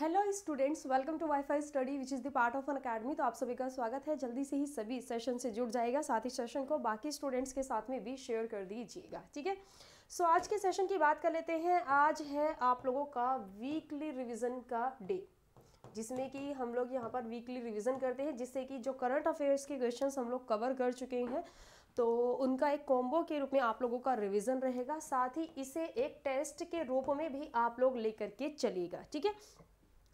hello students welcome to WiFi study which is the part of Unacademy तो आप सभी का स्वागत है जल्दी से ही सभी सेशन से जुड़ जाएगा साथ ही सेशन को बाकी स्टूडेंट्स के साथ में भी शेयर कर दीजिएगा ठीक है सो आज के सेशन की बात कर लेते हैं आज है आप लोगों का वीकली रिविज़न का डे जिसमें कि हम लोग यहाँ पर वीकली रिविजन करते हैं जिससे कि जो करंट अफेयर्स के क्वेश्चन हम लोग कवर कर चुके हैं तो उनका एक कॉम्बो के रूप में आप लोगों का रिविजन रहेगा साथ ही इसे एक टेस्ट के रूप में भी आप लोग लेकर के चलेगा ठीक है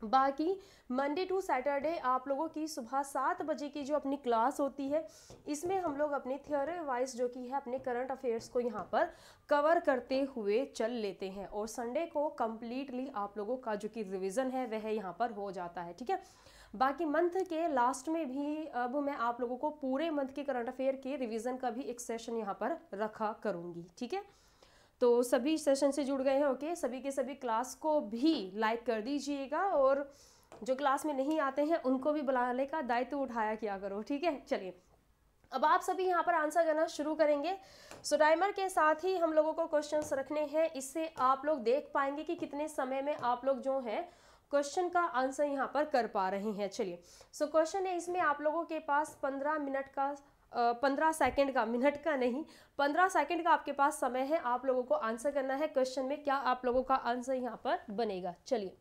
बाकी मंडे टू सैटरडे आप लोगों की सुबह सात बजे की जो अपनी क्लास होती है इसमें हम लोग अपनी थियोरी वाइज जो कि है अपने करंट अफेयर्स को यहाँ पर कवर करते हुए चल लेते हैं और संडे को कम्प्लीटली आप लोगों का जो कि रिविज़न है वह यहाँ पर हो जाता है ठीक है बाकी मंथ के लास्ट में भी अब मैं आप लोगों को पूरे मंथ के करंट अफेयर के रिविज़न का भी एक सेशन यहाँ पर रखा करूँगी ठीक है तो सभी सेशन से जुड़ गए हैं ओके सभी के सभी क्लास को भी लाइक कर दीजिएगा और जो क्लास में नहीं आते हैं उनको भी बुलाने का दायित्व उठाया किया करो ठीक है चलिए अब आप सभी यहाँ पर आंसर करना शुरू करेंगे सो टाइमर के साथ ही हम लोगों को क्वेश्चंस रखने हैं इससे आप लोग देख पाएंगे कि कितने समय में आप लोग जो हैं क्वेश्चन का आंसर यहाँ पर कर पा रहे हैं चलिए सो क्वेश्चन है इसमें आप लोगों के पास पंद्रह मिनट का पंद्रह सेकंड का मिनट का नहीं पंद्रह सेकंड का आपके पास समय है आप लोगों को आंसर करना है क्वेश्चन में क्या आप लोगों का आंसर यहाँ पर बनेगा चलिए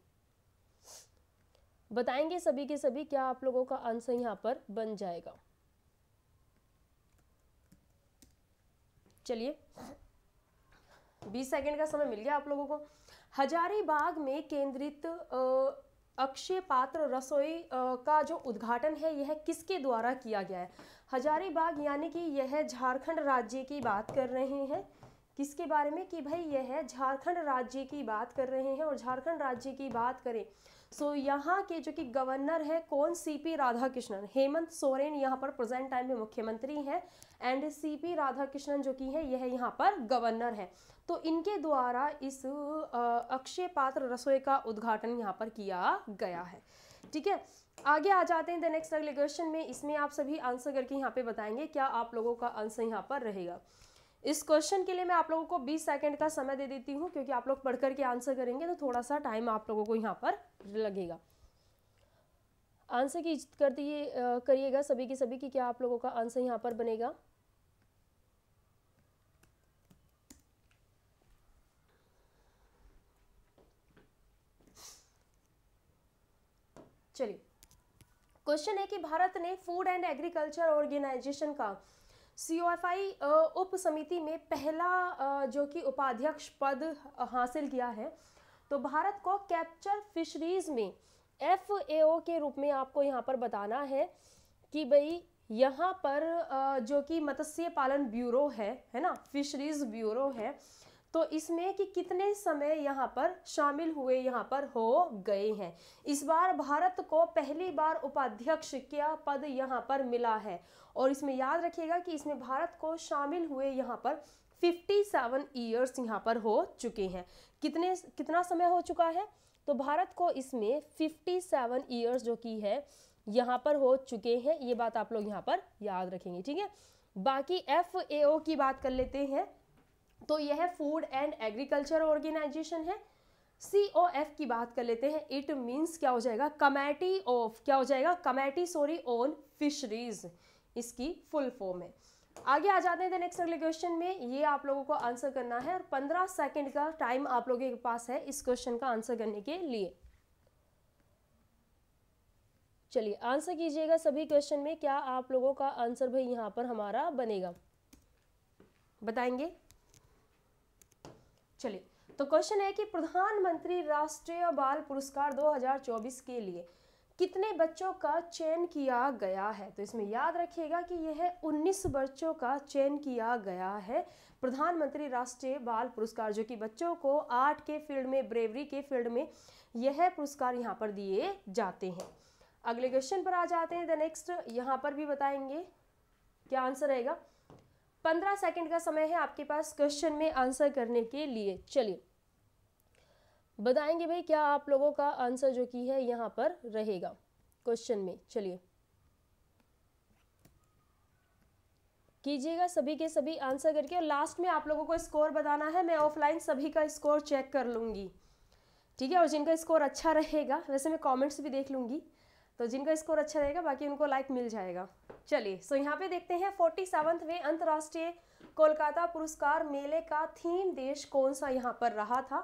बताएंगे सभी के सभी क्या आप लोगों का आंसर यहाँ पर बन जाएगा चलिए बीस सेकंड का समय मिल गया आप लोगों को हजारीबाग में केंद्रित अक्षय पात्र रसोई का जो उद्घाटन है यह किसके द्वारा किया गया है हजारीबाग यानी कि यह झारखंड राज्य की बात कर रहे हैं किसके बारे में कि भाई यह झारखंड राज्य की बात कर रहे हैं और झारखंड राज्य की बात करें सो तो so, यहाँ के जो कि गवर्नर है कौन सीपी कृष्णन हेमंत सोरेन यहाँ पर प्रेजेंट टाइम में मुख्यमंत्री हैं एंड सीपी कृष्णन जो कि है यह यहाँ पर गवर्नर है तो इनके द्वारा इस अक्षय पात्र रसोई का उद्घाटन यहाँ पर किया गया है ठीक है आगे आ जाते हैं द नेक्स्ट अगले क्वेश्चन में इसमें आप सभी आंसर करके यहाँ पे बताएंगे क्या आप लोगों का आंसर यहाँ पर रहेगा इस क्वेश्चन के लिए मैं आप लोगों को 20 सेकंड का समय दे देती हूँ क्योंकि आप लोग पढ़ करके आंसर करेंगे तो थोड़ा सा टाइम आप लोगों को यहाँ पर लगेगा आंसर की कर दिए करिएगा सभी की सभी की क्या आप लोगों का आंसर यहाँ पर बनेगा चलिए क्वेश्चन है कि भारत ने फूड एंड एग्रीकल्चर ऑर्गेनाइजेशन का सी उप समिति में पहला जो कि उपाध्यक्ष पद हासिल किया है तो भारत को कैप्चर फिशरीज में एफ के रूप में आपको यहाँ पर बताना है कि भाई यहाँ पर जो कि मत्स्य पालन ब्यूरो है है ना फिशरीज ब्यूरो है तो इसमें कि कितने समय यहाँ पर शामिल हुए यहाँ पर हो गए हैं इस बार भारत को पहली बार उपाध्यक्ष का पद यहाँ पर मिला है और इसमें याद रखिएगा कि इसमें भारत को शामिल हुए यहाँ पर 57 सेवन ईयर्स यहाँ पर हो चुके हैं कितने कितना समय हो चुका है तो भारत को इसमें 57 सेवन ईयर्स जो की है यहाँ पर हो चुके हैं ये बात आप लोग यहाँ पर याद रखेंगे ठीक है बाकी एफ की बात कर लेते हैं तो यह फूड एंड एग्रीकल्चर ऑर्गेनाइजेशन है सी ओ एफ की बात कर लेते हैं इट मीन्स क्या हो जाएगा कमेटी ऑफ क्या हो जाएगा कमेटी सॉरी ऑन फिशरीज इसकी फुल फॉर्म है आगे आ जाते हैं नेक्स्ट अगले क्वेश्चन में ये आप लोगों को आंसर करना है और पंद्रह सेकंड का टाइम आप लोगों के पास है इस क्वेश्चन का आंसर करने के लिए चलिए आंसर कीजिएगा सभी क्वेश्चन में क्या आप लोगों का आंसर भाई यहाँ पर हमारा बनेगा बताएंगे चलिए तो क्वेश्चन है कि प्रधानमंत्री राष्ट्रीय बाल पुरस्कार 2024 के लिए कितने बच्चों का चयन किया गया है तो इसमें याद रखिएगा कि यह 19 बच्चों का चयन किया गया है प्रधानमंत्री राष्ट्रीय बाल पुरस्कार जो कि बच्चों को आर्ट के फील्ड में ब्रेवरी के फील्ड में यह पुरस्कार यहाँ पर दिए जाते हैं अगले क्वेश्चन पर आ जाते हैं द नेक्स्ट यहाँ पर भी बताएंगे क्या आंसर रहेगा पंद्रह सेकंड का समय है आपके पास क्वेश्चन में आंसर करने के लिए चलिए बताएंगे भाई क्या आप लोगों का आंसर जो की है यहां पर रहेगा क्वेश्चन में चलिए कीजिएगा सभी के सभी आंसर करके और लास्ट में आप लोगों को स्कोर बताना है मैं ऑफलाइन सभी का स्कोर चेक कर लूंगी ठीक है और जिनका स्कोर अच्छा रहेगा वैसे मैं कमेंट्स भी देख लूंगी तो जिनका स्कोर अच्छा रहेगा बाकी उनको लाइक मिल जाएगा चलिए सो यहाँ पे देखते हैं फोर्टी सेवन्थ वे अंतर्राष्ट्रीय कोलकाता पुरस्कार मेले का थीम देश कौन सा यहाँ पर रहा था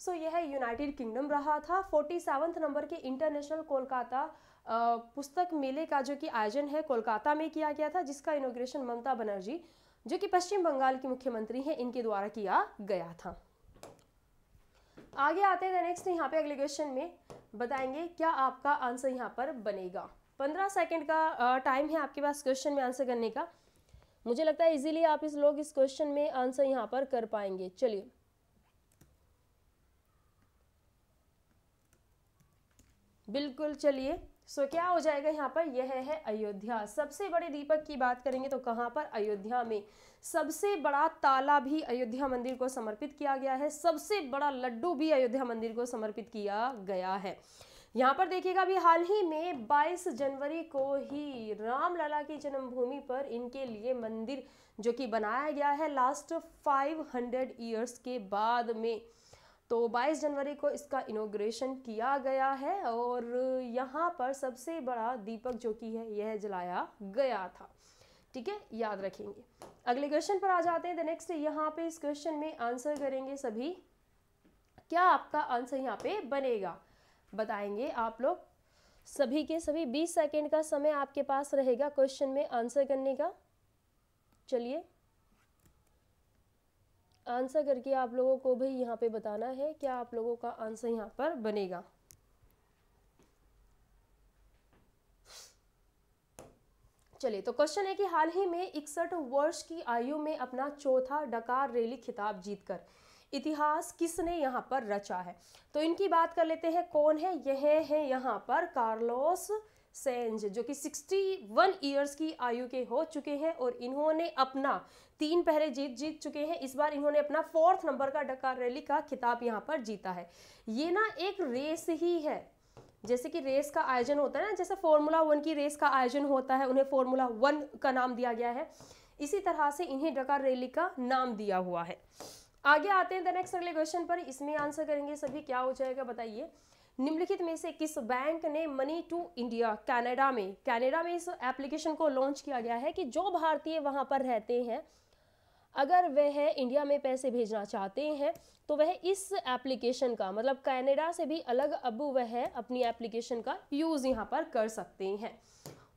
सो so, यह यूनाइटेड किंगडम रहा था फोर्टी सेवन्थ नंबर के इंटरनेशनल कोलकाता पुस्तक मेले का जो कि आयोजन है कोलकाता में किया गया था जिसका इनोग्रेशन ममता बनर्जी जो कि पश्चिम बंगाल की मुख्यमंत्री हैं इनके द्वारा किया गया था आगे आते हैं नेक्स्ट यहाँ पे अगले क्वेश्चन में बताएंगे क्या आपका आंसर यहाँ पर बनेगा पंद्रह सेकेंड का टाइम है आपके पास क्वेश्चन में आंसर करने का मुझे लगता है इजीली आप इस लोग इस क्वेश्चन में आंसर यहाँ पर कर पाएंगे चलिए बिल्कुल चलिए सो so, क्या हो जाएगा यहाँ पर यह है अयोध्या सबसे बड़े दीपक की बात करेंगे तो कहाँ पर अयोध्या में सबसे बड़ा ताला भी अयोध्या मंदिर को समर्पित किया गया है सबसे बड़ा लड्डू भी अयोध्या मंदिर को समर्पित किया गया है यहाँ पर देखिएगा अभी हाल ही में 22 जनवरी को ही रामलला की जन्मभूमि पर इनके लिए मंदिर जो कि बनाया गया है लास्ट फाइव ईयर्स के बाद में तो 22 जनवरी को इसका इनोग्रेशन किया गया है और यहाँ पर सबसे बड़ा दीपक जो कि है यह जलाया गया था ठीक है याद रखेंगे अगले क्वेश्चन पर आ जाते हैं द नेक्स्ट यहाँ पे इस क्वेश्चन में आंसर करेंगे सभी क्या आपका आंसर यहाँ पे बनेगा बताएंगे आप लोग सभी के सभी 20 सेकेंड का समय आपके पास रहेगा क्वेश्चन में आंसर करने का चलिए आंसर करके आप लोगों को भी यहाँ पे बताना है क्या आप लोगों का आंसर यहाँ पर बनेगा चलिए तो क्वेश्चन है कि हाल ही में इकसठ वर्ष की आयु में अपना चौथा डकार रैली खिताब जीतकर इतिहास किसने यहाँ पर रचा है तो इनकी बात कर लेते हैं कौन है यह है यहाँ पर कार्लोस सेंज जो कि 61 वन ईयर्स की आयु के हो चुके हैं और इन्होंने अपना तीन पहले जीत जीत चुके हैं इस बार इन्होंने अपना फोर्थ नंबर का डकार रैली का खिताब यहाँ पर जीता है ये ना एक रेस ही है जैसे कि रेस का आयोजन होता है ना जैसे फॉर्मूला वन की रेस का आयोजन होता है उन्हें फॉर्मूला वन का नाम दिया गया है इसी तरह से इन्हें डकार रैली का नाम दिया हुआ है आगे आते हैं द नेक्स्ट अगले क्वेश्चन पर इसमें आंसर करेंगे सभी क्या हो जाएगा बताइए निम्नलिखित में से किस बैंक ने मनी टू इंडिया कनाडा में कनाडा में इस एप्लीकेशन को लॉन्च किया गया है कि जो भारतीय वहाँ पर रहते हैं अगर वह इंडिया में पैसे भेजना चाहते हैं तो वह इस एप्लीकेशन का मतलब कनाडा से भी अलग अब वह अपनी एप्लीकेशन का यूज़ यहाँ पर कर सकते हैं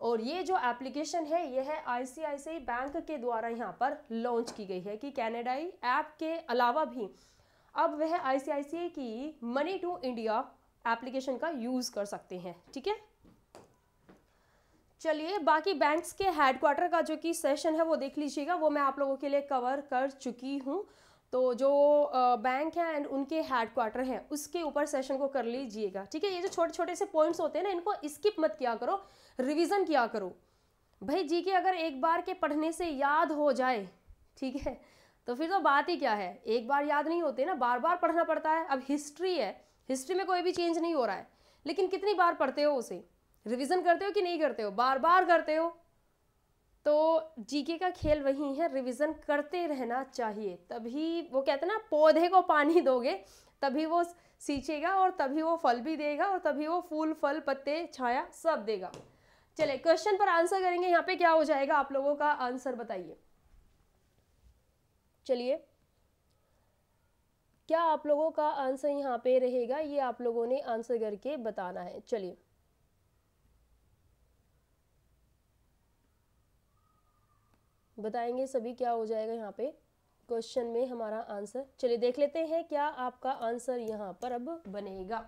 और ये जो एप्लीकेशन है यह आईसीआईसीआई बैंक के द्वारा यहाँ पर लॉन्च की गई है कि कैनेडाई ऐप के अलावा भी अब वह आईसीआईसीआई की मनी टू इंडिया एप्लीकेशन का यूज़ कर सकते हैं ठीक है चलिए बाकी बैंक्स के हेडक्वार्टर का जो कि सेशन है वो देख लीजिएगा वो मैं आप लोगों के लिए कवर कर चुकी हूँ तो जो बैंक है एंड उनके हेड क्वार्टर हैं उसके ऊपर सेशन को कर लीजिएगा ठीक है ये जो छोटे छोटे से पॉइंट्स होते हैं ना इनको स्किप मत किया करो रिवीजन किया करो भाई जी के अगर एक बार के पढ़ने से याद हो जाए ठीक है तो फिर तो बात ही क्या है एक बार याद नहीं होते ना बार बार पढ़ना पड़ता है अब हिस्ट्री है हिस्ट्री में कोई भी चेंज नहीं हो रहा है लेकिन कितनी बार पढ़ते हो उसे रिविज़न करते हो कि नहीं करते हो बार बार करते हो तो जीके का खेल वही है रिविज़न करते रहना चाहिए तभी वो कहते हैं ना पौधे को पानी दोगे तभी वो सींचेगा और तभी वो फल भी देगा और तभी वो फूल फल पत्ते छाया सब देगा चले क्वेश्चन पर आंसर करेंगे यहाँ पे क्या हो जाएगा आप लोगों का आंसर बताइए चलिए क्या आप लोगों का आंसर यहाँ पे रहेगा ये आप लोगों ने आंसर करके बताना है चलिए बताएंगे सभी क्या हो जाएगा यहाँ पे क्वेश्चन में हमारा आंसर चलिए देख लेते हैं क्या आपका आंसर यहाँ पर अब बनेगा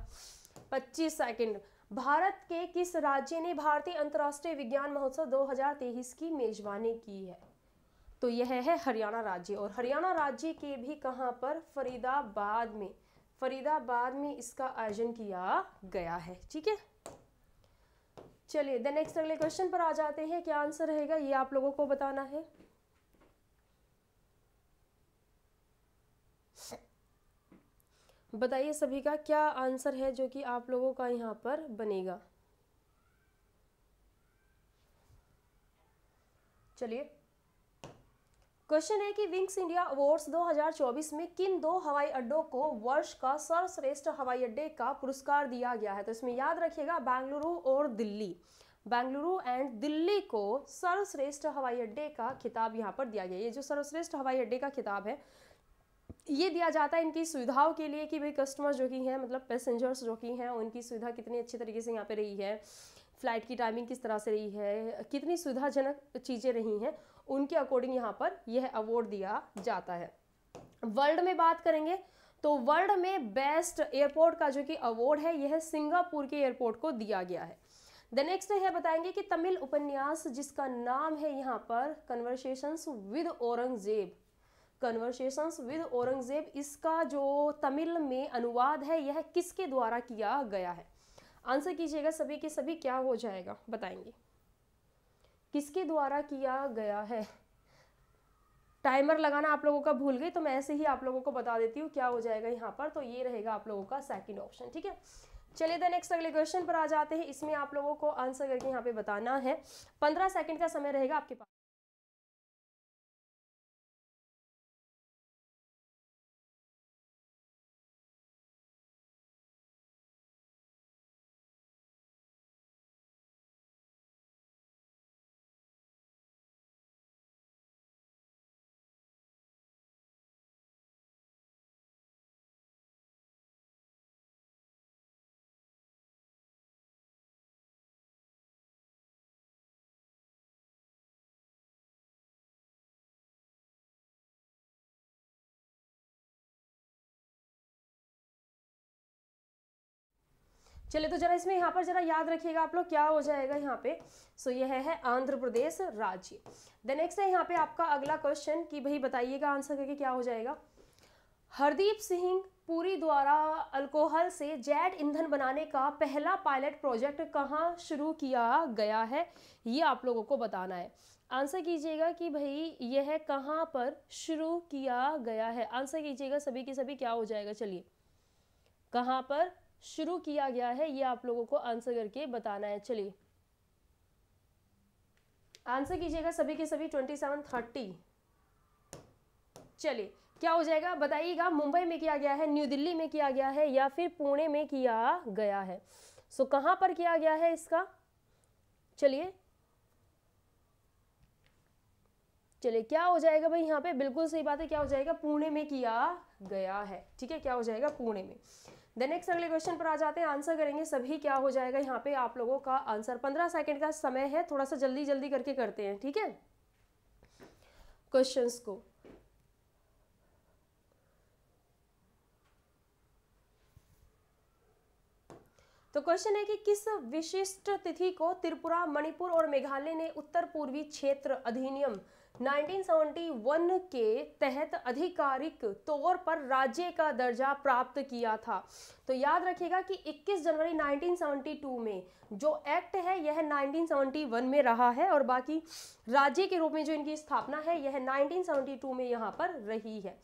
25 सेकंड भारत के किस राज्य ने भारतीय अंतर्राष्ट्रीय विज्ञान महोत्सव 2023 की मेजबानी की है तो यह है हरियाणा राज्य और हरियाणा राज्य के भी कहाँ पर फरीदाबाद में फरीदाबाद में इसका आयोजन किया गया है ठीक है चलिए द नेक्स्ट अगले क्वेश्चन पर आ जाते हैं क्या आंसर रहेगा ये आप लोगों को बताना है बताइए सभी का क्या आंसर है जो कि आप लोगों का यहाँ पर बनेगा चलिए क्वेश्चन है कि विंग्स इंडिया अवार्ड्स 2024 में किन दो हवाई अड्डों को वर्ष का सर्वश्रेष्ठ हवाई अड्डे का पुरस्कार दिया गया है तो इसमें याद रखिएगा बेंगलुरु और दिल्ली बेंगलुरु एंड दिल्ली को सर्वश्रेष्ठ हवाई अड्डे का खिताब यहाँ पर दिया गया ये जो सर्वश्रेष्ठ हवाई अड्डे का खिताब है ये दिया जाता है इनकी सुविधाओं के लिए कि भाई कस्टमर्स जो कि हैं मतलब पैसेंजर्स जो कि हैं उनकी सुविधा कितनी अच्छी तरीके से यहाँ पे रही है फ्लाइट की टाइमिंग किस तरह से रही है कितनी सुविधाजनक चीज़ें रही हैं उनके अकॉर्डिंग यहाँ पर यह अवार्ड दिया जाता है वर्ल्ड में बात करेंगे तो वर्ल्ड में बेस्ट एयरपोर्ट का जो कि अवार्ड है यह सिंगापुर के एयरपोर्ट को दिया गया है द नेक्स्ट है बताएंगे कि तमिल उपन्यास जिसका नाम है यहाँ पर conversations with Aurangzeb conversations with Aurangzeb इसका जो तमिल में अनुवाद है यह किसके द्वारा किया गया है आंसर कीजिएगा सभी के सभी क्या हो जाएगा बताएंगे किसके द्वारा किया गया है टाइमर लगाना आप लोगों का भूल गई तो मैं ऐसे ही आप लोगों को बता देती हूँ क्या हो जाएगा यहाँ पर तो ये रहेगा आप लोगों का सेकंड ऑप्शन ठीक है चलिए द नेक्स्ट अगले क्वेश्चन पर आ जाते हैं इसमें आप लोगों को आंसर करके यहाँ पे बताना है पंद्रह सेकंड का समय रहेगा आपके पास चलिए तो जरा इसमें यहाँ पर जरा याद रखिएगा आप लोग क्या हो जाएगा यहाँ पे सो so, यह है, आंध्र प्रदेश राज्य द नेक्स्ट है यहाँ पे आपका अगला क्वेश्चन कि भाई बताइएगा आंसर करके क्या हो जाएगा हरदीप सिंह पुरी द्वारा अल्कोहल से जेट ईंधन बनाने का पहला पायलट प्रोजेक्ट कहाँ शुरू किया गया है ये आप लोगों को बताना है आंसर कीजिएगा कि भाई यह कहाँ पर शुरू किया गया है आंसर कीजिएगा सभी के सभी क्या हो जाएगा चलिए कहाँ पर शुरू किया गया है ये आप लोगों को आंसर करके बताना है चलिए आंसर कीजिएगा सभी के सभी ट्वेंटी सेवन थर्टी चलिए क्या हो जाएगा बताइएगा मुंबई में किया गया है न्यू दिल्ली में किया गया है या फिर पुणे में किया गया है सो कहां पर किया गया है इसका चलिए चलिए क्या हो जाएगा भाई यहाँ पे बिल्कुल सही बात है क्या हो जाएगा पुणे में किया गया है ठीक है क्या हो जाएगा पुणे में द नेक्स्ट अगले क्वेश्चन पर आ जाते हैं आंसर करेंगे सभी क्या हो जाएगा यहाँ पे आप लोगों का आंसर पंद्रह सेकेंड का समय है थोड़ा सा जल्दी जल्दी करके करते हैं ठीक है क्वेश्चंस को तो क्वेश्चन है कि किस विशिष्ट तिथि को त्रिपुरा मणिपुर और मेघालय ने उत्तर पूर्वी क्षेत्र अधिनियम 1971 के तहत आधिकारिक तौर पर राज्य का दर्जा प्राप्त किया था तो याद रखिएगा कि 21 जनवरी 1972 में जो एक्ट है यह 1971 में रहा है और बाकी राज्य के रूप में जो इनकी स्थापना है यह 1972 में यहाँ पर रही है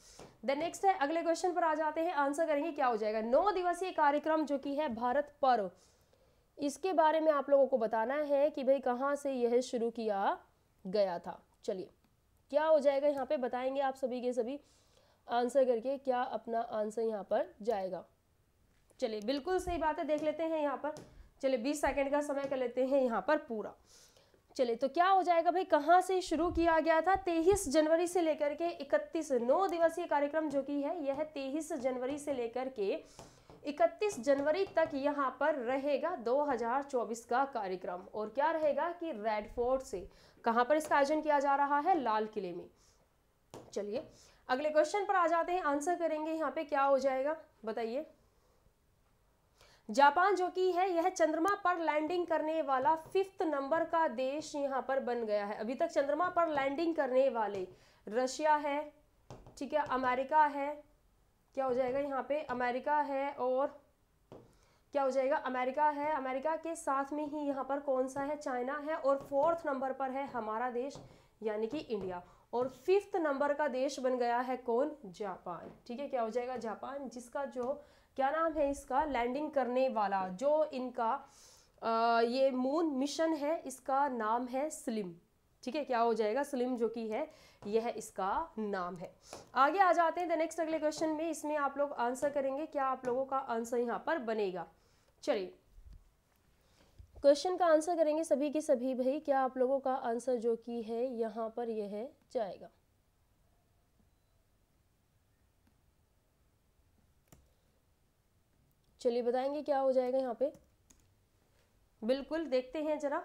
द नेक्स्ट है अगले क्वेश्चन पर आ जाते हैं आंसर करेंगे क्या हो जाएगा नौ दिवसीय कार्यक्रम जो कि है भारत पर्व इसके बारे में आप लोगों को बताना है कि भाई कहाँ से यह शुरू किया गया था चलिए क्या हो जाएगा यहाँ पे बताएंगे आप सभी के सभी आंसर करके क्या अपना आंसर यहाँ पर जाएगा चलिए बिल्कुल सही बात है देख लेते हैं यहाँ पर चलिए बीस सेकेंड का समय कर लेते हैं यहाँ पर पूरा चलिए तो क्या हो जाएगा भाई कहाँ से शुरू किया गया था तेईस जनवरी से लेकर के इकतीस नौ दिवसीय कार्यक्रम जो कि है यह तेईस जनवरी से लेकर के 31 जनवरी तक यहाँ पर रहेगा 2024 का कार्यक्रम और क्या रहेगा कि रेड फोर्ट से कहाँ पर इसका आयोजन किया जा रहा है लाल किले में चलिए अगले क्वेश्चन पर आ जाते हैं आंसर करेंगे यहाँ पे क्या हो जाएगा बताइए जापान जो कि है यह चंद्रमा पर लैंडिंग करने वाला फिफ्थ नंबर का देश यहाँ पर बन गया है अभी तक चंद्रमा पर लैंडिंग करने वाले रशिया है ठीक है अमेरिका है क्या हो जाएगा यहाँ पे अमेरिका है और क्या हो जाएगा अमेरिका है अमेरिका के साथ में ही यहाँ पर कौन सा है चाइना है और फोर्थ नंबर पर है हमारा देश यानी कि इंडिया और फिफ्थ नंबर का देश बन गया है कौन जापान ठीक है क्या हो जाएगा जापान जिसका जो क्या नाम है इसका लैंडिंग करने वाला जो इनका आ, ये मून मिशन है इसका नाम है स्लिम ठीक है क्या हो जाएगा स्लिम जो कि है यह इसका नाम है आगे आ जाते हैं द नेक्स्ट अगले क्वेश्चन में इसमें आप लोग आंसर करेंगे क्या आप लोगों का आंसर यहाँ पर बनेगा चलिए क्वेश्चन का आंसर करेंगे सभी के सभी भाई क्या आप लोगों का आंसर जो कि है यहाँ पर यह जाएगा चलिए बताएंगे क्या हो जाएगा यहाँ पे बिल्कुल देखते हैं जरा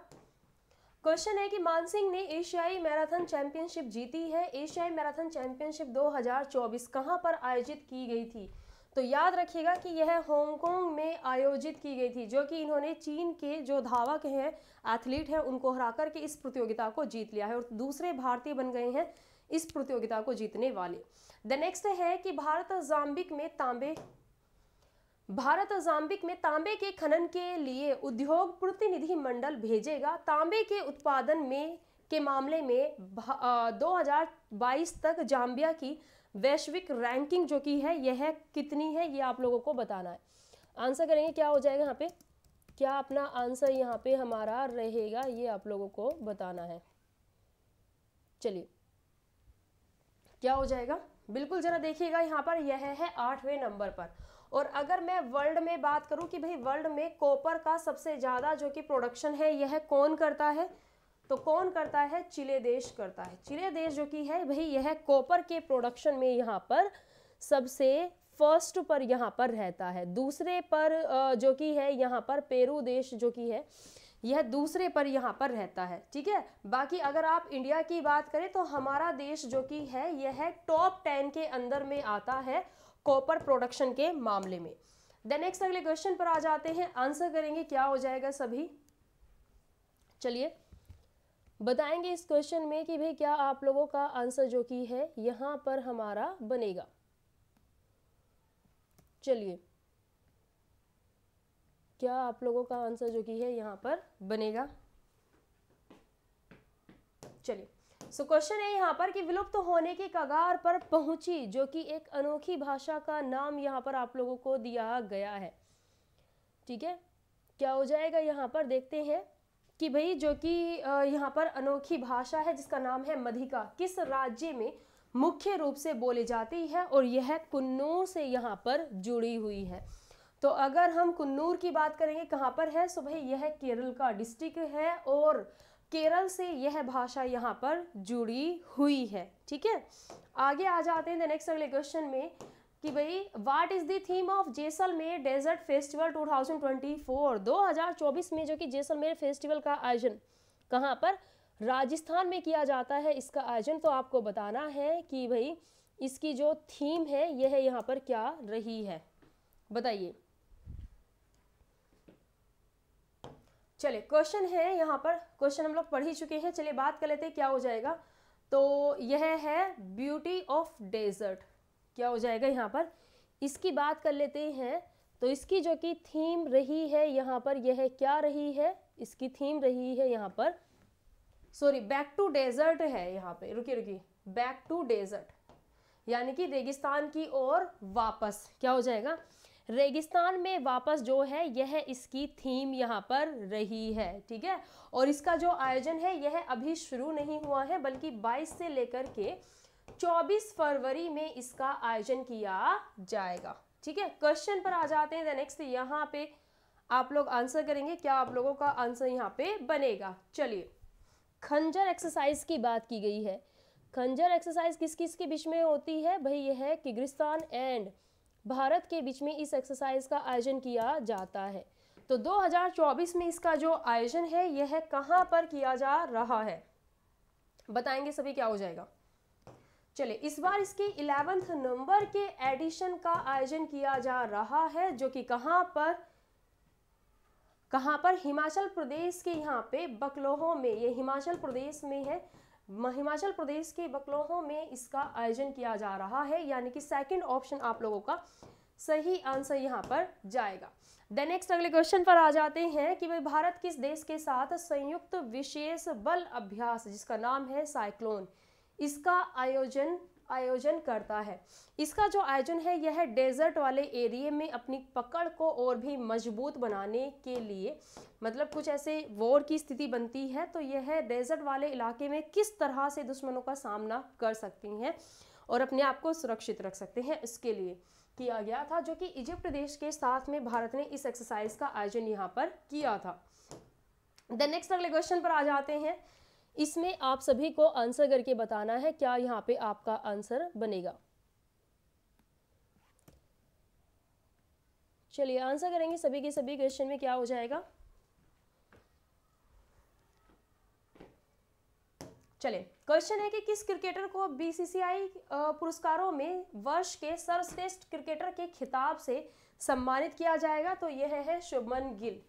क्वेश्चन है कि मानसिंह ने एशियाई मैराथन चैंपियनशिप जीती है एशियाई मैराथन चैंपियनशिप 2024 कहां पर आयोजित की गई थी तो याद रखिएगा कि यह हांगकांग में आयोजित की गई थी जो कि इन्होंने चीन के जो धावक हैं एथलीट हैं उनको हरा करके इस प्रतियोगिता को जीत लिया है और दूसरे भारतीय बन गए हैं इस प्रतियोगिता को जीतने वाले द नेक्स्ट है कि भारत जाम्बिक में तांबे भारत जाम्बिक में तांबे के खनन के लिए उद्योग प्रतिनिधि मंडल भेजेगा तांबे के उत्पादन में के मामले में आ, 2022 तक जाम्बिया की वैश्विक रैंकिंग जो की है यह है कितनी है ये आप लोगों को बताना है आंसर करेंगे क्या हो जाएगा यहाँ पे क्या अपना आंसर यहाँ पे हमारा रहेगा ये आप लोगों को बताना है चलिए क्या हो जाएगा बिल्कुल जरा देखिएगा यहाँ पर यह है आठवें नंबर पर और अगर मैं वर्ल्ड में बात करूं कि भाई वर्ल्ड में कॉपर का सबसे ज़्यादा जो कि प्रोडक्शन है यह कौन करता है तो कौन करता है चिले देश करता है चिले देश जो कि है भाई यह कॉपर के प्रोडक्शन में यहाँ पर सबसे फर्स्ट पर यहाँ पर रहता है दूसरे पर जो कि है यहाँ पर पेरू देश जो कि है यह दूसरे पर यहाँ पर रहता है ठीक है बाकी अगर आप इंडिया की बात करें तो हमारा देश जो कि है यह टॉप टेन के अंदर में आता है कॉपर प्रोडक्शन के मामले में द नेक्स्ट अगले क्वेश्चन पर आ जाते हैं आंसर करेंगे क्या हो जाएगा सभी चलिए बताएंगे इस क्वेश्चन में कि भाई क्या आप लोगों का आंसर जो कि है यहां पर हमारा बनेगा चलिए क्या आप लोगों का आंसर जो कि है यहां पर बनेगा चलिए सो क्वेश्चन है यहाँ पर कि विलुप्त तो होने के कगार पर पहुंची जो कि एक अनोखी भाषा का नाम यहाँ पर आप लोगों को दिया गया है ठीक है क्या हो जाएगा यहाँ पर देखते हैं कि भाई जो कि यहाँ पर अनोखी भाषा है जिसका नाम है मधिका किस राज्य में मुख्य रूप से बोली जाती है और यह कुन्नूर से यहाँ पर जुड़ी हुई है तो अगर हम कुन्नूर की बात करेंगे कहाँ पर है सो भाई यह केरल का डिस्ट्रिक्ट है और केरल से यह भाषा यहाँ पर जुड़ी हुई है ठीक है आगे आ जाते हैं नेक्स्ट अगले क्वेश्चन में कि भाई what is the theme of Jaisalmer desert festival 2024 2024 में जो कि जैसलमेर फेस्टिवल का आयोजन कहाँ पर राजस्थान में किया जाता है इसका आयोजन तो आपको बताना है कि भाई इसकी जो थीम है यह यहाँ पर क्या रही है बताइए चलिए क्वेश्चन है यहाँ पर क्वेश्चन हम लोग पढ़ ही चुके हैं चलिए बात कर लेते हैं क्या हो जाएगा तो यह है ब्यूटी ऑफ डेजर्ट क्या हो जाएगा यहाँ पर इसकी बात कर लेते हैं तो इसकी जो कि थीम रही है यहाँ पर यह क्या रही है इसकी थीम रही है यहाँ पर सॉरी बैक टू डेजर्ट है यहाँ पे रुकिए रुकिए बैक टू डेजर्ट यानी कि रेगिस्तान की ओर वापस क्या हो जाएगा रेगिस्तान में वापस जो है यह इसकी थीम यहाँ पर रही है ठीक है और इसका जो आयोजन है यह अभी शुरू नहीं हुआ है बल्कि 22 से लेकर के 24 फरवरी में इसका आयोजन किया जाएगा ठीक है क्वेश्चन पर आ जाते हैं नेक्स्ट यहाँ पे आप लोग आंसर करेंगे क्या आप लोगों का आंसर यहाँ पे बनेगा चलिए खंजर एक्सरसाइज की बात की गई है खंजर एक्सरसाइज किस किस के बीच में होती है भाई यह है किगिस्तान एंड भारत के बीच में इस एक्सरसाइज का आयोजन किया जाता है तो 2024 में इसका जो आयोजन है यह है पर किया जा रहा है बताएंगे सभी क्या हो जाएगा चलिए इस बार इसके इलेवेंथ नंबर के एडिशन का आयोजन किया जा रहा है जो कि कहां पर कहां पर हिमाचल प्रदेश के यहाँ पे बकलोहो में ये हिमाचल प्रदेश में है हिमाचल प्रदेश के बकलोहो में इसका आयोजन किया जा रहा है यानी कि सेकंड ऑप्शन आप लोगों का सही आंसर यहां पर जाएगा देन नेक्स्ट अगले क्वेश्चन पर आ जाते हैं कि भाई भारत किस देश के साथ संयुक्त विशेष बल अभ्यास जिसका नाम है साइक्लोन इसका आयोजन आयोजन करता है इसका जो आयोजन है यह डेजर्ट वाले एरिए में अपनी पकड़ को और भी मजबूत बनाने के लिए मतलब कुछ ऐसे वॉर की स्थिति बनती है तो यह डेजर्ट वाले इलाके में किस तरह से दुश्मनों का सामना कर सकती हैं और अपने आप को सुरक्षित रख सकते हैं इसके लिए किया गया था जो कि इजिप्ट देश के साथ में भारत ने इस एक्सरसाइज का आयोजन यहाँ पर किया था द नेक्स्ट अगले क्वेश्चन पर आ जाते हैं इसमें आप सभी को आंसर करके बताना है क्या यहाँ पे आपका आंसर बनेगा चलिए आंसर करेंगे सभी के सभी क्वेश्चन में क्या हो जाएगा चलिए क्वेश्चन है कि किस क्रिकेटर को बीसीसीआई पुरस्कारों में वर्ष के सर्वश्रेष्ठ क्रिकेटर के खिताब से सम्मानित किया जाएगा तो यह है शुभमन गिल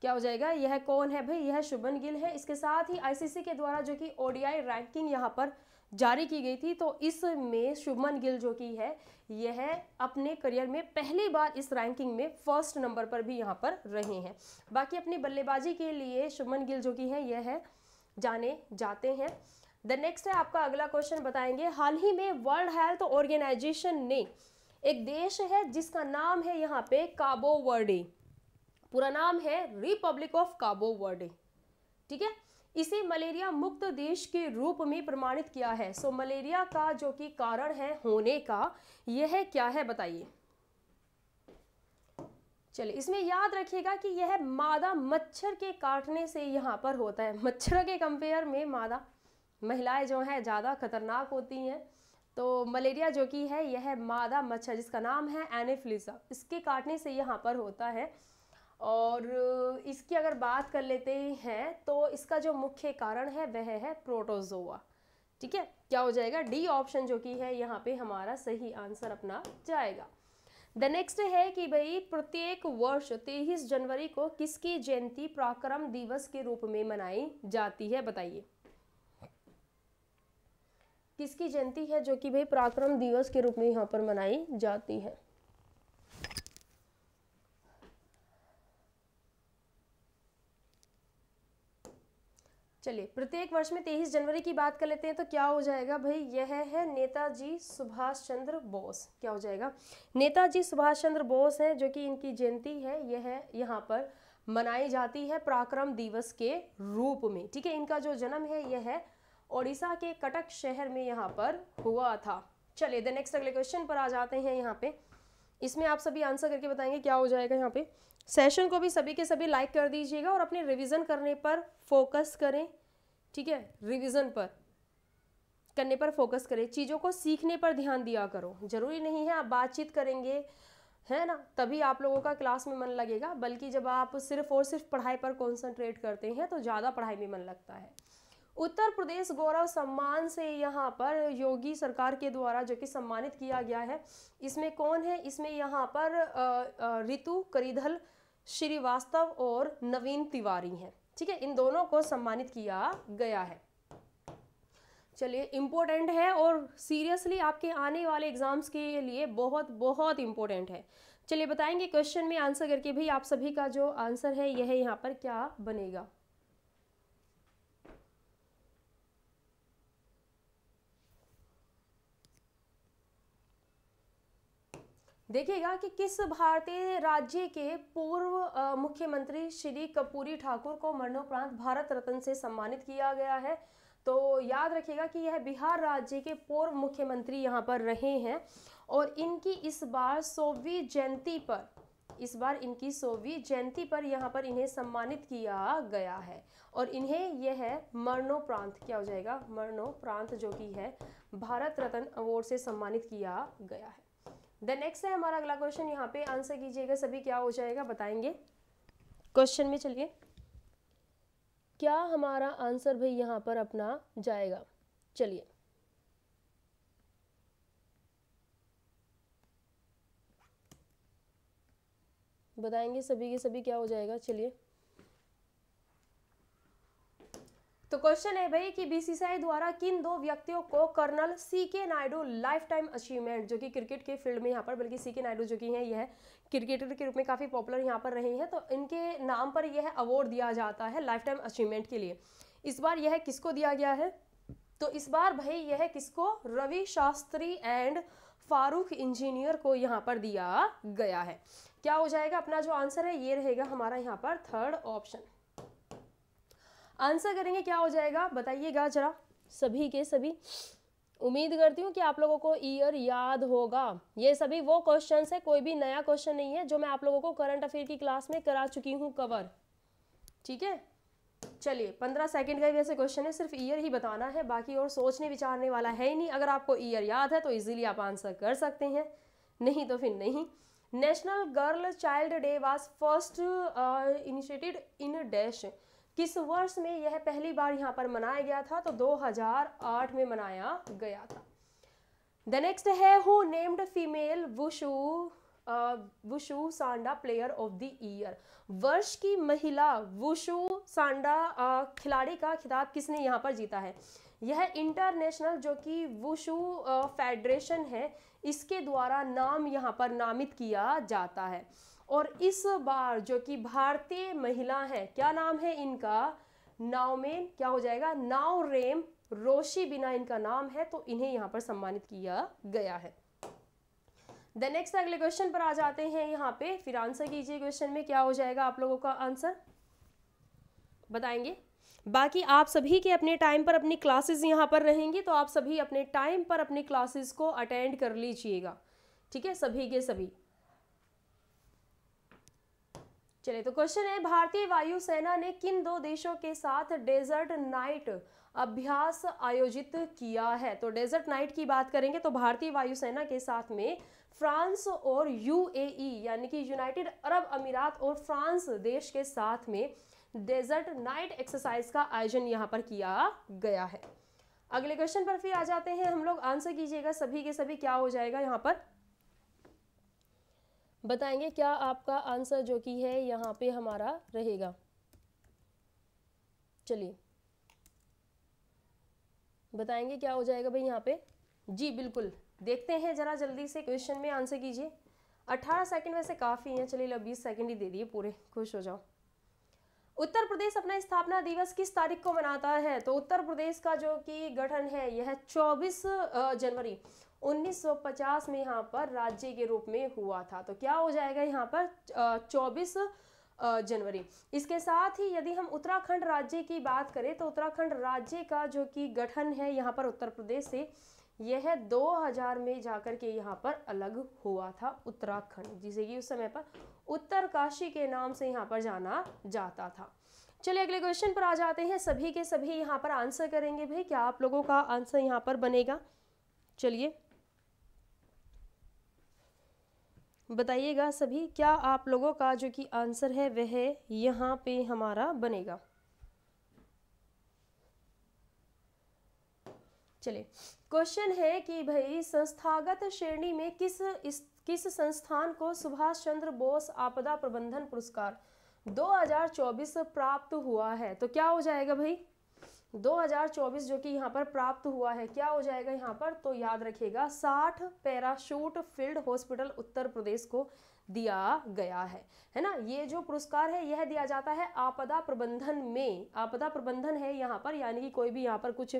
क्या हो जाएगा यह कौन है भाई यह शुभन गिल है इसके साथ ही आईसीसी के द्वारा जो कि ओडीआई रैंकिंग यहाँ पर जारी की गई थी तो इसमें शुभमन गिल जो की है यह अपने करियर में पहली बार इस रैंकिंग में फर्स्ट नंबर पर भी यहाँ पर रहे हैं बाकी अपनी बल्लेबाजी के लिए शुभमन गिल जो की है यह है जाने जाते हैं द नेक्स्ट है आपका अगला क्वेश्चन बताएंगे हाल ही में वर्ल्ड हेल्थ ऑर्गेनाइजेशन ने एक देश है जिसका नाम है यहाँ पे काबो वर्डे पूरा नाम है रिपब्लिक ऑफ काबो वर्डे ठीक है इसे मलेरिया मुक्त देश के रूप में प्रमाणित किया है सो मलेरिया का जो कि कारण है होने का यह क्या है बताइए चलिए इसमें याद रखिएगा कि यह मादा मच्छर के काटने से यहाँ पर होता है मच्छर के कंपेयर में मादा महिलाएं जो हैं ज़्यादा खतरनाक होती हैं तो मलेरिया जो कि है यह मादा मच्छर जिसका नाम है एनेफ्लिसा इसके काटने से यहाँ पर होता है और इसकी अगर बात कर लेते हैं तो इसका जो मुख्य कारण है वह है प्रोटोजोआ ठीक है क्या हो जाएगा डी ऑप्शन जो कि है यहाँ पे हमारा सही आंसर अपना जाएगा द नेक्स्ट है कि भाई प्रत्येक वर्ष तेईस जनवरी को किसकी जयंती पराक्रम दिवस के रूप में मनाई जाती है बताइए किसकी जयंती है जो कि भाई पराक्रम दिवस के रूप में यहाँ पर मनाई जाती है चलिए प्रत्येक वर्ष में तेईस जनवरी की बात कर लेते हैं तो क्या हो जाएगा भाई यह है नेताजी सुभाष चंद्र बोस क्या हो जाएगा नेताजी सुभाष चंद्र बोस हैं जो कि इनकी जयंती है यह है यहाँ पर मनाई जाती है पराक्रम दिवस के रूप में ठीक है इनका जो जन्म है यह है ओडिशा के कटक शहर में यहाँ पर हुआ था चलिए द नेक्स्ट अगले क्वेश्चन पर आ जाते हैं यहाँ पे इसमें आप सभी आंसर करके बताएंगे क्या हो जाएगा यहाँ पे सेशन को भी सभी के सभी लाइक कर दीजिएगा और अपने रिवीजन करने पर फोकस करें ठीक है रिवीजन पर करने पर फोकस करें चीज़ों को सीखने पर ध्यान दिया करो जरूरी नहीं है आप बातचीत करेंगे है ना तभी आप लोगों का क्लास में मन लगेगा बल्कि जब आप सिर्फ और सिर्फ पढ़ाई पर कॉन्सेंट्रेट करते हैं तो ज़्यादा पढ़ाई में मन लगता है उत्तर प्रदेश गौरव सम्मान से यहाँ पर योगी सरकार के द्वारा जो कि सम्मानित किया गया है इसमें कौन है इसमें यहाँ पर ऋतु करिधल श्रीवास्तव और नवीन तिवारी हैं ठीक है इन दोनों को सम्मानित किया गया है चलिए इम्पोर्टेंट है और सीरियसली आपके आने वाले एग्जाम्स के लिए बहुत बहुत इम्पोर्टेंट है चलिए बताएंगे क्वेश्चन में आंसर करके भी आप सभी का जो आंसर है यह यहाँ पर क्या बनेगा देखिएगा कि किस भारतीय राज्य के पूर्व मुख्यमंत्री श्री कपूरी ठाकुर को मरणोपरांत भारत रत्न से सम्मानित किया गया है तो याद रखिएगा कि यह बिहार राज्य के पूर्व मुख्यमंत्री यहाँ पर रहे हैं और इनकी इस बार सौवीं जयंती पर इस बार इनकी सौवीं जयंती पर यहाँ पर इन्हें सम्मानित किया गया है और इन्हें यह मरणोपरांत क्या हो जाएगा मरणोपरांत जो कि है भारत रत्न अवार्ड से सम्मानित किया गया है द नेक्स्ट है हमारा अगला क्वेश्चन यहाँ पे आंसर कीजिएगा सभी क्या हो जाएगा बताएंगे क्वेश्चन में चलिए क्या हमारा आंसर भाई यहाँ पर अपना जाएगा चलिए बताएंगे सभी के सभी क्या हो जाएगा चलिए तो क्वेश्चन है भाई कि बीसीसीआई द्वारा किन दो व्यक्तियों को कर्नल सी के नायडू लाइफ टाइम अचीवमेंट जो कि क्रिकेट के फील्ड में यहाँ पर बल्कि सी के नायडू जो कि हैं यह क्रिकेटर के रूप में काफ़ी पॉपुलर यहाँ पर रहे हैं तो इनके नाम पर यह अवार्ड दिया जाता है लाइफ टाइम अचीवमेंट के लिए इस बार यह किसको दिया गया है तो इस बार भाई यह किसको रवि शास्त्री एंड फारूक इंजीनियर को यहाँ पर दिया गया है क्या हो जाएगा अपना जो आंसर है ये रहेगा हमारा यहाँ पर थर्ड ऑप्शन आंसर करेंगे क्या हो जाएगा बताइएगा जरा सभी के सभी उम्मीद करती हूँ कि आप लोगों को ईयर याद होगा ये सभी वो क्वेश्चन है कोई भी नया क्वेश्चन नहीं है जो मैं आप लोगों को करंट अफेयर की क्लास में करा चुकी हूँ कवर ठीक है चलिए पंद्रह सेकंड का ही वैसे क्वेश्चन है सिर्फ ईयर ही बताना है बाकी और सोचने विचारने वाला है ही नहीं अगर आपको ईयर याद है तो इजीली आप आंसर कर सकते हैं नहीं तो फिर नहीं national girl child day was first initiated in dash किस वर्ष में यह पहली बार यहाँ पर मनाया गया था तो 2008 में मनाया गया था द नेक्स्ट है who named female wushu wushu sanda player of the year वर्ष की महिला वुशु सांडा खिलाड़ी का खिताब किसने यहाँ पर जीता है यह इंटरनेशनल जो कि वुशु फेडरेशन है इसके द्वारा नाम यहाँ पर नामित किया जाता है और इस बार जो कि भारतीय महिला है क्या नाम है इनका नावमेन क्या हो जाएगा नाव रेम रोशी बिना इनका नाम है तो इन्हें यहाँ पर सम्मानित किया गया है द नेक्स्ट अगले क्वेश्चन पर आ जाते हैं यहाँ पे फिर आंसर कीजिए क्वेश्चन में क्या हो जाएगा आप लोगों का आंसर बताएंगे बाकी आप सभी के अपने टाइम पर अपनी क्लासेस यहाँ पर रहेंगी तो आप सभी अपने टाइम पर अपनी क्लासेस को अटेंड कर लीजिएगा ठीक है सभी के सभी चलिए तो क्वेश्चन है भारतीय वायुसेना ने किन दो देशों के साथ डेजर्ट नाइट अभ्यास आयोजित किया है तो डेजर्ट नाइट की बात करेंगे तो भारतीय वायुसेना के साथ में फ्रांस और यूएई e, यानी कि यूनाइटेड अरब अमीरात और फ्रांस देश के साथ में डेजर्ट नाइट एक्सरसाइज का आयोजन यहाँ पर किया गया है अगले क्वेश्चन पर फिर आ जाते हैं हम लोग आंसर कीजिएगा सभी के सभी क्या हो जाएगा यहाँ पर बताएंगे क्या आपका आंसर जो कि है यहाँ पे हमारा रहेगा चलिए बताएंगे क्या हो जाएगा भाई यहाँ पे जी बिल्कुल देखते हैं ज़रा जल्दी से क्वेश्चन में आंसर कीजिए अठारह सेकंड वैसे काफ़ी हैं चलिए लो बीस सेकंड ही दे दिए पूरे खुश हो जाओ उत्तर प्रदेश अपना स्थापना दिवस किस तारीख को मनाता है तो उत्तर प्रदेश का जो कि गठन है यह 24 जनवरी 1950 में यहाँ पर राज्य के रूप में हुआ था तो क्या हो जाएगा यहाँ पर 24 जनवरी इसके साथ ही यदि हम उत्तराखंड राज्य की बात करें तो उत्तराखंड राज्य का जो कि गठन है यहाँ पर उत्तर प्रदेश से यह 2000 में जाकर के यहाँ पर अलग हुआ था उत्तराखंड जिसे कि उस समय पर उत्तर काशी के नाम से यहाँ पर जाना जाता था चलिए अगले क्वेश्चन पर आ जाते हैं सभी के सभी यहाँ पर आंसर करेंगे भाई क्या आप लोगों का आंसर यहाँ पर बनेगा चलिए बताइएगा सभी क्या आप लोगों का जो कि आंसर है वह यहाँ पे हमारा बनेगा चलिए क्वेश्चन है कि भाई संस्थागत श्रेणी में किस किस संस्थान को सुभाष चंद्र बोस आपदा प्रबंधन पुरस्कार 2024 प्राप्त हुआ है तो क्या हो जाएगा भाई 2024 जो कि यहाँ पर प्राप्त हुआ है क्या हो जाएगा यहाँ पर तो याद रखिएगा 60 parachute field hospital Uttar Pradesh को दिया गया है है ना ये जो पुरस्कार है यह दिया जाता है आपदा प्रबंधन में आपदा प्रबंधन है यहाँ पर यानी कि कोई भी यहाँ पर कुछ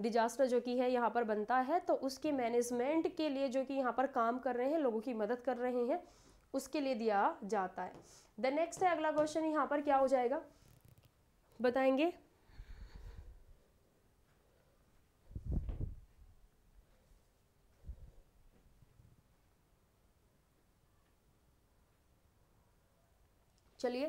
डिजास्टर जो कि है यहाँ पर बनता है तो उसके मैनेजमेंट के लिए जो कि यहाँ पर काम कर रहे हैं लोगों की मदद कर रहे हैं उसके लिए दिया जाता है द नेक्स्ट है अगला क्वेश्चन यहाँ पर क्या हो जाएगा बताएंगे चलिए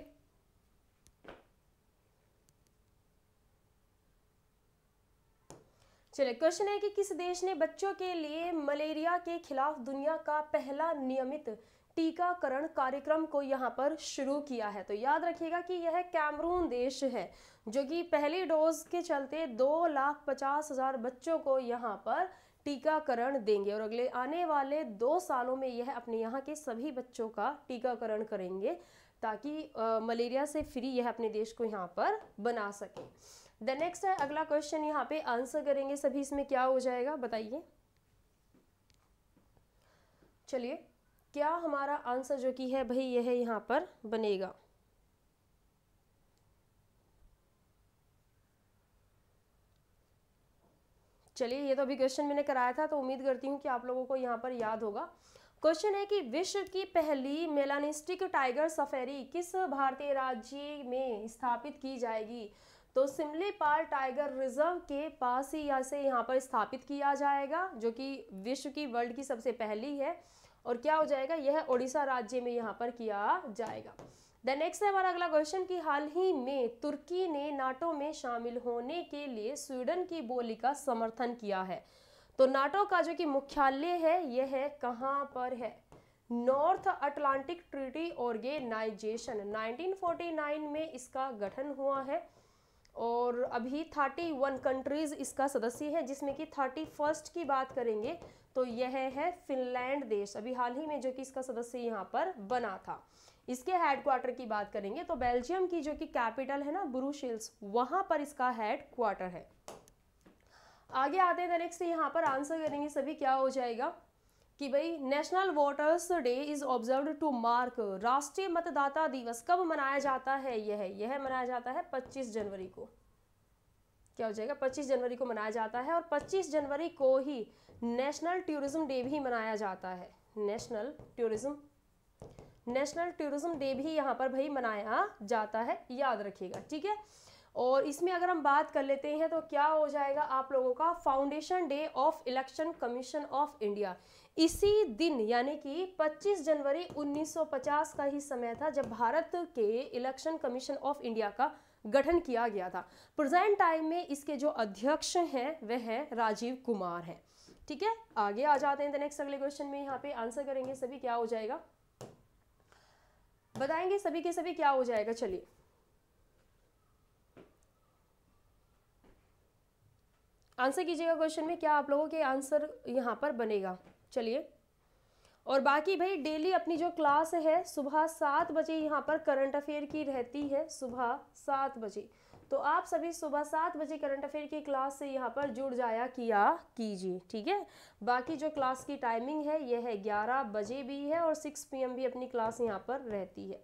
चलिए क्वेश्चन है कि किस देश ने बच्चों के लिए मलेरिया के खिलाफ दुनिया का पहला नियमित टीकाकरण कार्यक्रम को यहाँ पर शुरू किया है तो याद रखिएगा कि यह कैमरून देश है जो कि पहली डोज के चलते दो लाख पचास हजार बच्चों को यहाँ पर टीकाकरण देंगे और अगले आने वाले दो सालों में यह अपने यहाँ के सभी बच्चों का टीकाकरण करेंगे ताकि मलेरिया से फ्री यह अपने देश को यहाँ पर बना सके द नेक्स्ट है अगला क्वेश्चन यहाँ पे आंसर करेंगे सभी इसमें क्या हो जाएगा बताइए चलिए क्या हमारा आंसर जो कि है भाई यह यहाँ पर बनेगा चलिए ये तो अभी क्वेश्चन मैंने कराया था तो उम्मीद करती हूँ कि आप लोगों को यहाँ पर याद होगा क्वेश्चन है कि विश्व की पहली मेलानिस्टिक टाइगर सफेरी किस भारतीय राज्य में स्थापित की जाएगी तो सिमली पार टाइगर रिजर्व के पास ही यहाँ से यहाँ पर स्थापित किया जाएगा जो कि विश्व की वर्ल्ड की सबसे पहली है और क्या हो जाएगा यह ओडिशा राज्य में यहाँ पर किया जाएगा द नेक्स्ट है हमारा अगला क्वेश्चन कि हाल ही में तुर्की ने नाटो में शामिल होने के लिए स्वीडन की बोली का समर्थन किया है तो नाटो का जो कि मुख्यालय है यह है कहाँ पर है नॉर्थ अटलांटिक ट्रीटी ऑर्गेनाइजेशन 1949 में इसका गठन हुआ है और अभी 31 कंट्रीज़ इसका सदस्य है जिसमें कि थर्टी फर्स्ट की बात करेंगे तो यह है फिनलैंड देश अभी हाल ही में जो कि इसका सदस्य यहाँ पर बना था इसके हेडक्वार्टर की बात करेंगे तो बेल्जियम की जो कि कैपिटल है ना ब्रूशिल्स वहाँ पर इसका हेड क्वार्टर है आगे आते हैं नेक्स्ट यहाँ पर आंसर करेंगे सभी क्या हो जाएगा कि भाई national voters day is observe to mark राष्ट्रीय मतदाता दिवस कब मनाया जाता है यह यह मनाया जाता है 25 जनवरी को क्या हो जाएगा 25 जनवरी को मनाया जाता है और 25 जनवरी को ही नेशनल टूरिज्म डे भी मनाया जाता है national tourism national tourism day भी यहाँ पर भाई मनाया जाता है याद रखिएगा ठीक है और इसमें अगर हम बात कर लेते हैं तो क्या हो जाएगा आप लोगों का foundation day of election commission of India इसी दिन यानी कि 25 जनवरी 1950 का ही समय था जब भारत के इलेक्शन कमीशन ऑफ इंडिया का गठन किया गया था प्रेजेंट टाइम में इसके जो अध्यक्ष हैं वह है राजीव कुमार हैं ठीक है आगे आ जाते हैं नेक्स्ट तो अगले क्वेश्चन में यहाँ पे आंसर करेंगे सभी क्या हो जाएगा बताएंगे सभी के सभी क्या हो जाएगा चलिए आंसर कीजिएगा क्वेश्चन में क्या आप लोगों के आंसर यहाँ पर बनेगा चलिए और बाकी भाई डेली अपनी जो क्लास है सुबह सात बजे यहाँ पर करंट अफेयर की रहती है सुबह सात बजे तो आप सभी सुबह सात बजे करंट अफेयर की क्लास से यहाँ पर जुड़ जाया किया कीजिए ठीक है बाकी जो क्लास की टाइमिंग है यह है ग्यारह बजे भी है और सिक्स पीएम भी अपनी क्लास यहाँ पर रहती है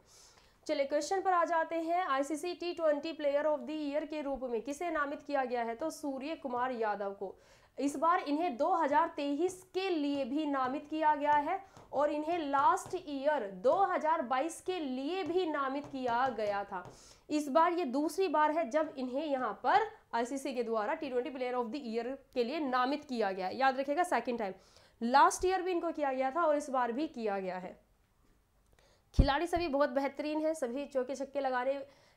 चलिए क्वेश्चन पर आ जाते हैं ICC T twenty player of the year के रूप में किसे नामित किया गया है तो सूर्य कुमार यादव को इस बार इन्हें 2023 के लिए भी नामित किया गया है और इन्हें लास्ट ईयर 2022 के लिए भी नामित किया गया था इस बार ये दूसरी बार है जब इन्हें यहाँ पर आईसीसी के द्वारा T twenty player of the year के लिए नामित किया गया याद रखेगा सेकेंड टाइम लास्ट ईयर भी इनको किया गया था और इस बार भी किया गया है खिलाड़ी सभी बहुत बेहतरीन हैं सभी चौके छक्के लगाने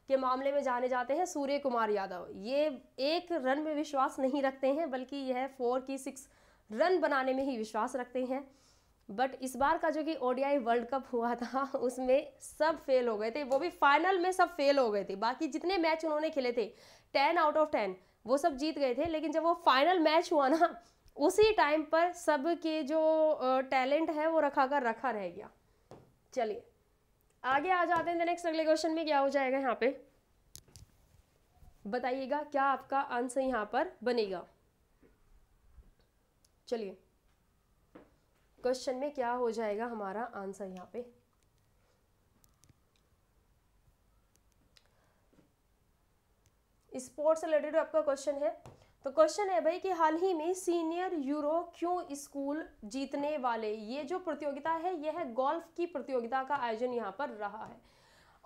के मामले में जाने जाते हैं सूर्य कुमार यादव ये एक रन में विश्वास नहीं रखते हैं बल्कि यह फोर की सिक्स रन बनाने में ही विश्वास रखते हैं बट इस बार का जो कि ओडीआई वर्ल्ड कप हुआ था उसमें सब फेल हो गए थे वो भी फाइनल में सब फेल हो गए थे बाकी जितने मैच उन्होंने खेले थे टेन आउट ऑफ टेन वो सब जीत गए थे लेकिन जब वो फाइनल मैच हुआ ना उसी टाइम पर सब के जो टैलेंट है वो रखा कर रखा रह गया चलिए आगे आ जाते हैं नेक्स्ट अगले क्वेश्चन में क्या हो जाएगा यहाँ पे बताइएगा क्या आपका आंसर यहाँ पर बनेगा चलिए क्वेश्चन में क्या हो जाएगा हमारा आंसर यहाँ पे स्पोर्ट्स रिलेटेड आपका क्वेश्चन है तो क्वेश्चन है भाई कि हाल ही में सीनियर यूरो क्यों स्कूल जीतने वाले ये जो प्रतियोगिता है यह गोल्फ की प्रतियोगिता का आयोजन यहाँ पर रहा है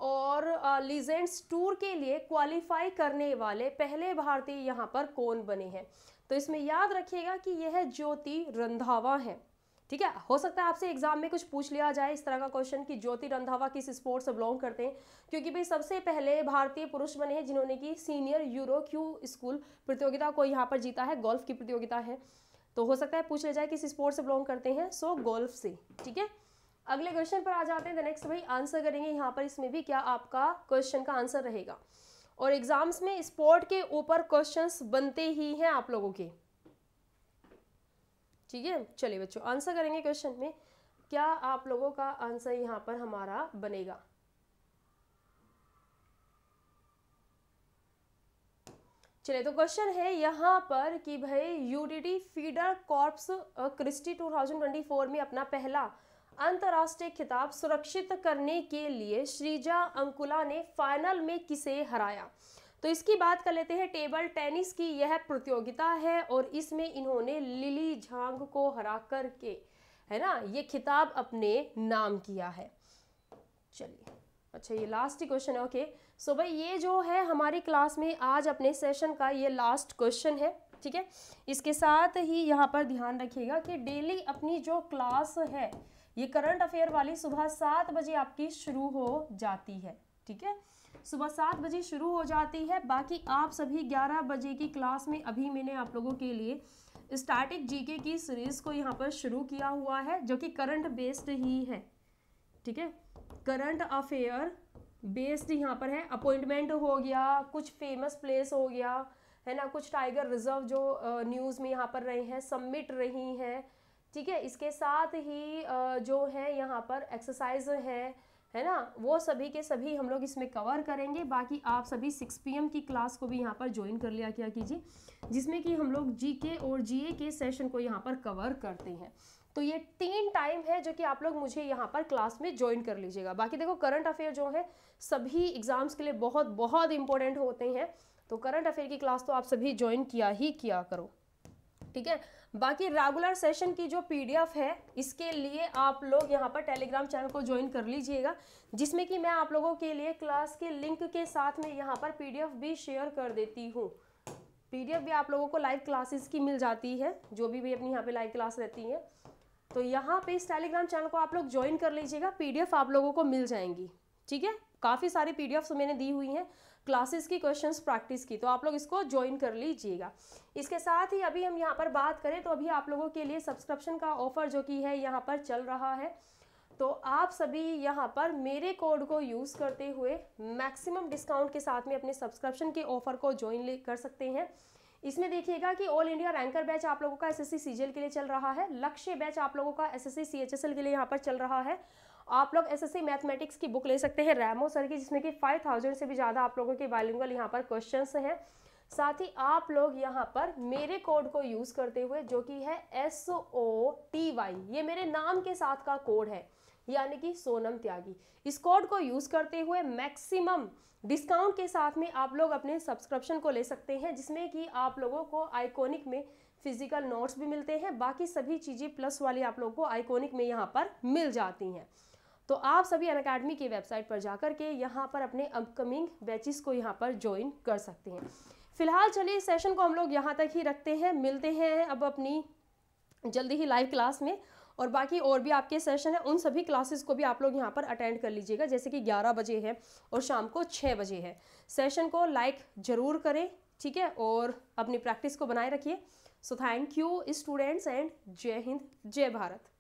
और लीजेंड्स टूर के लिए क्वालिफाई करने वाले पहले भारतीय यहाँ पर कौन बने हैं तो इसमें याद रखिएगा कि यह ज्योति रंधावा हैं ठीक है हो सकता है आपसे एग्जाम में कुछ पूछ लिया जाए इस तरह का क्वेश्चन कि ज्योति रंधावा किस स्पोर्ट से बिलोंग करते हैं क्योंकि भाई सबसे पहले भारतीय पुरुष बने हैं जिन्होंने की सीनियर यूरो क्यू स्कूल प्रतियोगिता को यहाँ पर जीता है गोल्फ की प्रतियोगिता है तो हो सकता है पूछ लिया जाए किस स्पोर्ट से बिलोंग करते हैं सो गोल्फ से ठीक है अगले क्वेश्चन पर आ जाते हैं द नेक्स्ट भाई आंसर करेंगे यहाँ पर इसमें भी क्या आपका क्वेश्चन का आंसर रहेगा और एग्जाम्स में स्पोर्ट के ऊपर क्वेश्चंस बनते ही हैं आप लोगों के ठीक है चलिए बच्चों आंसर करेंगे क्वेश्चन में क्या आप लोगों का आंसर यहाँ पर हमारा बनेगा चलिए तो क्वेश्चन है यहाँ पर कि भाई यूडीडी फीडर कॉर्प्स क्रिस्टी 2024 में अपना पहला अंतर्राष्ट्रीय खिताब सुरक्षित करने के लिए श्रीजा अंकुला ने फाइनल में किसे हराया तो इसकी बात कर लेते हैं टेबल टेनिस की यह प्रतियोगिता है और इसमें इन्होंने लिली झांग को हरा कर के है ना ये खिताब अपने नाम किया है चलिए अच्छा ये लास्ट क्वेश्चन है ओके सो भाई ये जो है हमारी क्लास में आज अपने सेशन का ये लास्ट क्वेश्चन है ठीक है इसके साथ ही यहाँ पर ध्यान रखिएगा कि डेली अपनी जो क्लास है ये करंट अफेयर वाली सुबह सात बजे आपकी शुरू हो जाती है ठीक है सुबह सात बजे शुरू हो जाती है बाकी आप सभी ग्यारह बजे की क्लास में अभी मैंने आप लोगों के लिए स्टैटिक जीके की सीरीज़ को यहाँ पर शुरू किया हुआ है जो कि करंट बेस्ड ही है ठीक है करंट अफेयर बेस्ड यहाँ पर है अपॉइंटमेंट हो गया कुछ फेमस प्लेस हो गया है ना कुछ टाइगर रिजर्व जो न्यूज़ में यहाँ पर रहे हैं सबमिट रही हैं ठीक है इसके साथ ही जो है यहाँ पर एक्सरसाइज है है ना वो सभी के सभी हम लोग इसमें कवर करेंगे बाकी आप सभी सिक्स पी की क्लास को भी यहाँ पर ज्वाइन कर लिया क्या कीजिए जिसमें कि हम लोग जी के और जी के सेशन को यहाँ पर कवर करते हैं तो ये तीन टाइम है जो कि आप लोग मुझे यहाँ पर क्लास में ज्वाइन कर लीजिएगा बाकी देखो करंट अफेयर जो है सभी एग्ज़ाम्स के लिए बहुत बहुत इंपॉर्टेंट होते हैं तो करंट अफेयर की क्लास तो आप सभी ज्वाइन किया ही किया करो ठीक है बाकी रेगुलर सेशन की जो पीडीएफ है इसके लिए आप लोग यहाँ पर टेलीग्राम चैनल को ज्वाइन कर लीजिएगा जिसमें कि मैं आप लोगों के लिए क्लास के लिंक के साथ में यहाँ पर पीडीएफ भी शेयर कर देती हूँ पीडीएफ भी आप लोगों को लाइव क्लासेस की मिल जाती है जो भी भी अपनी यहाँ पे लाइव क्लास रहती है तो यहाँ पे इस टेलीग्राम चैनल को आप लोग ज्वाइन कर लीजिएगा पीडीएफ आप लोगों को मिल जाएंगी ठीक है काफ़ी सारी पीडीएफ्स मैंने दी हुई हैं क्लासेस की क्वेश्चंस प्रैक्टिस की तो आप लोग इसको ज्वाइन कर लीजिएगा इसके साथ ही अभी हम यहाँ पर बात करें तो अभी आप लोगों के लिए सब्सक्रिप्शन का ऑफर जो कि है यहाँ पर चल रहा है तो आप सभी यहाँ पर मेरे कोड को यूज़ करते हुए मैक्सिमम डिस्काउंट के साथ में अपने सब्सक्रिप्शन के ऑफर को ज्वाइन कर सकते हैं इसमें देखिएगा कि ऑल इंडिया रैंकर बैच आप लोगों का एसएससी सीजीएल के लिए चल रहा है लक्ष्य बैच आप लोगों का एसएससी सीएचएसएल के लिए यहाँ पर चल रहा है आप लोग एसएससी मैथमेटिक्स की बुक ले सकते हैं रैमो सर की जिसमें कि 5000 से भी ज़्यादा आप लोगों के बायलिंगल यहाँ पर क्वेश्चंस हैं साथ ही आप लोग यहाँ पर मेरे कोड को यूज़ करते हुए जो कि है एस ओ टी वाई ये मेरे नाम के साथ का कोड है यानी कि सोनम त्यागी इस कोड को यूज़ करते हुए मैक्सिमम डिस्काउंट के साथ में आप लोग अपने सब्सक्रिप्शन को ले सकते हैं जिसमें कि आप लोगों को आइकॉनिक में फिजिकल नोट्स भी मिलते हैं बाकी सभी चीज़ें प्लस वाली आप लोगों को आइकॉनिक में यहाँ पर मिल जाती हैं तो आप सभी अन अकेडमी की वेबसाइट पर जाकर के यहाँ पर अपने अपकमिंग बैचेस को यहाँ पर ज्वाइन कर सकते हैं फिलहाल चलिए सेशन को हम लोग यहाँ तक ही रखते हैं मिलते हैं अब अपनी जल्दी ही लाइव क्लास में और बाकी और भी आपके सेशन है उन सभी क्लासेस को भी आप लोग यहाँ पर अटेंड कर लीजिएगा जैसे कि 11 बजे है और शाम को 6 बजे है सेशन को लाइक ज़रूर करें ठीक है और अपनी प्रैक्टिस को बनाए रखिए so thank you students and Jai Hind जय भारत